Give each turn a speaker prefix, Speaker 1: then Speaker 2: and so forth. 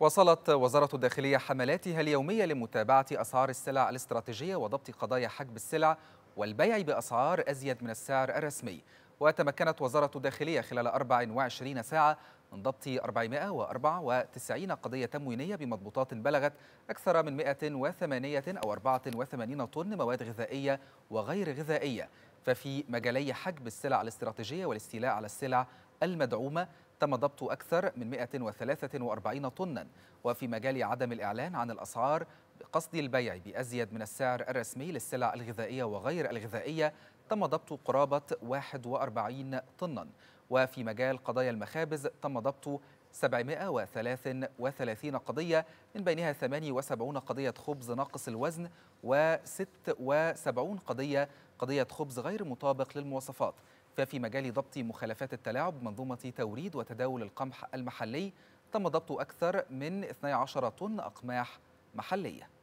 Speaker 1: واصلت وزارة الداخلية حملاتها اليومية لمتابعة أسعار السلع الاستراتيجية وضبط قضايا حجب السلع والبيع بأسعار أزيد من السعر الرسمي وتمكنت وزارة الداخلية خلال 24 ساعة من ضبط 494 قضية تموينية بمضبوطات بلغت أكثر من 108 أو 84 طن مواد غذائية وغير غذائية ففي مجالي حجب السلع الاستراتيجية والاستيلاء على السلع المدعومة تم ضبط أكثر من 143 طنا وفي مجال عدم الإعلان عن الأسعار بقصد البيع بأزيد من السعر الرسمي للسلع الغذائية وغير الغذائية تم ضبط قرابة 41 طنا وفي مجال قضايا المخابز تم ضبط 733 قضية من بينها 78 قضية خبز ناقص الوزن و76 قضية قضية خبز غير مطابق للمواصفات ففي مجال ضبط مخالفات التلاعب منظومة توريد وتداول القمح المحلي تم ضبط أكثر من 12 طن أقماح محليه